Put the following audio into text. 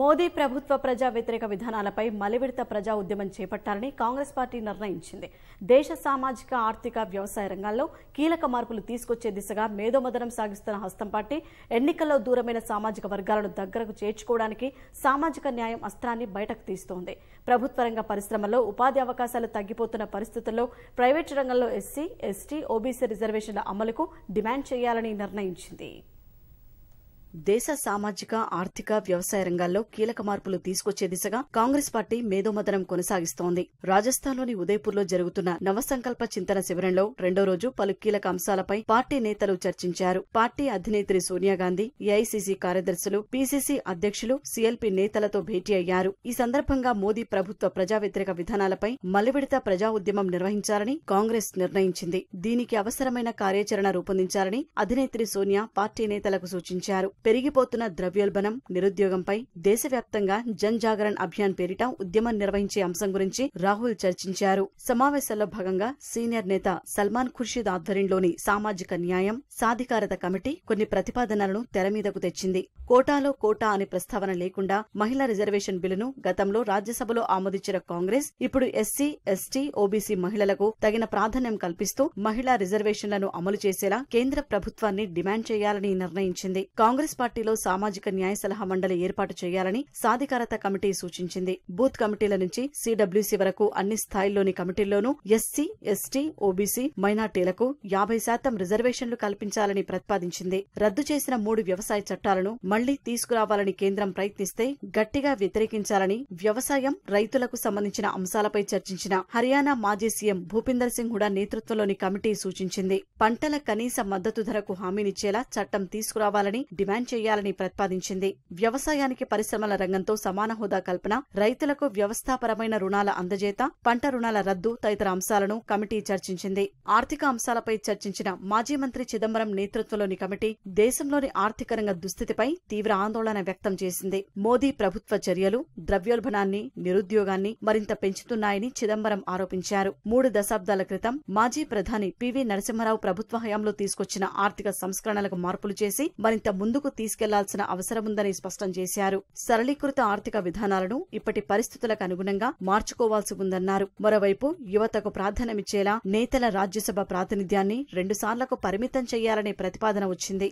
మోదీ ప్రభుత్వ ప్రజా వ్యతిరేక విధానాలపై మలివిడత ప్రజా ఉద్యమం చేపట్టాలని కాంగ్రెస్ పార్టీ నిర్ణయించింది దేశ సామాజిక ఆర్థిక వ్యవసాయ రంగాల్లో కీలక మార్పులు తీసుకొచ్చే దిశగా మేధోమదనం సాగిస్తున్న హస్తం పార్టీ ఎన్నికల్లో దూరమైన సామాజిక వర్గాలను దగ్గరకు చేర్చుకోవడానికి సామాజిక న్యాయం అస్త్రాన్ని బయటకు తీస్తోంది ప్రభుత్వ రంగ పరిశ్రమల్లో ఉపాధి అవకాశాలు తగ్గిపోతున్న పరిస్థితుల్లో ప్రైవేటు రంగంలో ఎస్సీ ఎస్టీ ఓబీసీ రిజర్వేషన్ల అమలుకు డిమాండ్ చేయాలని నిర్ణయించింది దేశ సామాజిక ఆర్థిక వ్యవసాయ రంగాల్లో కీలక మార్పులు తీసుకొచ్చే దిశగా కాంగ్రెస్ పార్టీ మేధోమదనం కొనసాగిస్తోంది రాజస్థాన్లోని ఉదయపూర్లో జరుగుతున్న నవసంకల్ప చింతన శిబిరంలో రెండో రోజు పలు కీలక అంశాలపై పార్టీ నేతలు చర్చించారు పార్టీ అధినేత్రి సోనియా గాంధీ ఏఐసీసీ కార్యదర్శులు పీసీసీ అధ్యక్షులు సీఎల్పీ నేతలతో భేటీ అయ్యారు ఈ సందర్భంగా మోదీ ప్రభుత్వ ప్రజా వ్యతిరేక విధానాలపై మలివిడత ప్రజా ఉద్యమం నిర్వహించాలని కాంగ్రెస్ నిర్ణయించింది దీనికి అవసరమైన కార్యాచరణ రూపొందించాలని అధినేత్రి సోనియా పార్టీ నేతలకు సూచించారు పెరిగిపోతున్న ద్రవ్యోల్బణం నిరుద్యోగంపై దేశవ్యాప్తంగా జన్ జాగరణ్ అభియాన్ పేరిట ఉద్యమం నిర్వహించే అంశం గురించి రాహుల్ చర్చించారు సమావేశంలో భాగంగా సీనియర్ నేత సల్మాన్ ఖుర్షీద్ ఆధ్వర్యంలోని సామాజిక న్యాయం సాధికారత కమిటీ కొన్ని ప్రతిపాదనలను తెరమీదకు తెచ్చింది కోటాలో కోటా అనే ప్రస్తావన లేకుండా మహిళా రిజర్వేషన్ బిల్లును గతంలో రాజ్యసభలో ఆమోదించిన కాంగ్రెస్ ఇప్పుడు ఎస్సీ ఎస్టీ ఓబీసీ మహిళలకు తగిన ప్రాధాన్యం కల్పిస్తూ మహిళా రిజర్వేషన్లను అమలు చేసేలా కేంద్ర ప్రభుత్వాన్ని డిమాండ్ చేయాలని నిర్ణయించింది కాంగ్రెస్ కాంగ్రెస్ పార్టీలో సామాజిక న్యాయ సలహా మండలి ఏర్పాటు చేయాలని సాధికారత కమిటీ సూచించింది బూత్ కమిటీల నుంచి సీడబ్ల్యూసీ వరకు అన్ని స్థాయిల్లోని కమిటీల్లోనూ ఎస్సీ ఎస్టీ ఓబీసీ మైనార్టీలకు యాబై శాతం రిజర్వేషన్లు కల్పించాలని ప్రతిపాదించింది రద్దు చేసిన మూడు వ్యవసాయ చట్టాలను మళ్లీ తీసుకురావాలని కేంద్రం ప్రయత్నిస్తే గట్టిగా వ్యతిరేకించాలని వ్యవసాయం రైతులకు సంబంధించిన అంశాలపై చర్చించిన హర్యానా మాజీ సీఎం భూపిందర్ సింగ్ హుడా నేతృత్వంలోని కమిటీ సూచించింది పంటల కనీస మద్దతు ధరకు హామీనిచ్చేలా చట్టం తీసుకురావాలని డిమాండ్ బ్యాన్ చేయాలని ప్రతిపాదించింది వ్యవసాయానికి పరిశ్రమల రంగంతో సమాన హోదా కల్పన రైతులకు వ్యవస్థాపరమైన రుణాల అందజేత పంట రుణాల రద్దు తదితర అంశాలను కమిటీ చర్చించింది ఆర్థిక అంశాలపై చర్చించిన మాజీ మంత్రి చిదంబరం నేతృత్వంలోని కమిటీ దేశంలోని ఆర్థిక రంగ దుస్థితిపై తీవ్ర ఆందోళన వ్యక్తం చేసింది మోదీ ప్రభుత్వ చర్యలు ద్రవ్యోల్బణాన్ని నిరుద్యోగాన్ని మరింత పెంచుతున్నాయని చిదంబరం ఆరోపించారు మూడు దశాబ్దాల క్రితం మాజీ ప్రధాని పివి నరసింహారావు ప్రభుత్వ హయాంలో తీసుకొచ్చిన ఆర్థిక సంస్కరణలకు మార్పులు చేసి మరింత ముందుకు ముందుకు తీసుకెళ్లాల్సిన అవసరముందని స్పష్టం చేశారు సరళీకృత ఆర్థిక విధానాలను ఇప్పటి పరిస్థితులకు అనుగుణంగా మార్చుకోవాల్సి ఉందన్నారు మరోవైపు యువతకు ప్రాధాన్యమిచ్చేలా నేతల రాజ్యసభ ప్రాతినిధ్యాన్ని రెండుసార్లకు పరిమితం చేయాలనే ప్రతిపాదన వచ్చింది